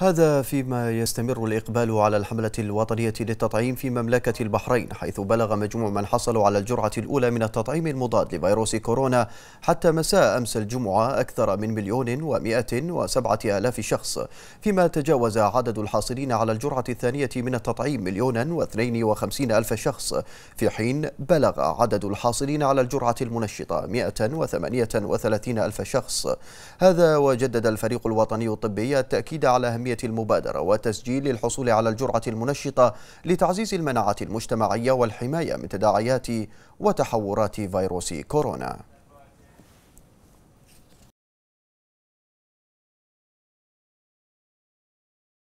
هذا فيما يستمر الإقبال على الحملة الوطنية للتطعيم في مملكة البحرين حيث بلغ مجموع من حصلوا على الجرعة الأولى من التطعيم المضاد لفيروس كورونا حتى مساء أمس الجمعة أكثر من مليون ومائة وسبعة آلاف شخص فيما تجاوز عدد الحاصلين على الجرعة الثانية من التطعيم مليونا واثنين وخمسين ألف شخص في حين بلغ عدد الحاصلين على الجرعة المنشطة مائة وثمانية وثلاثين ألف شخص هذا وجدد الفريق الوطني الطبي التأكيد على أهمية تنمية المبادرة وتسجيل الحصول على الجرعة المنشطة لتعزيز المناعة المجتمعية والحماية من تداعيات وتحورات فيروس كورونا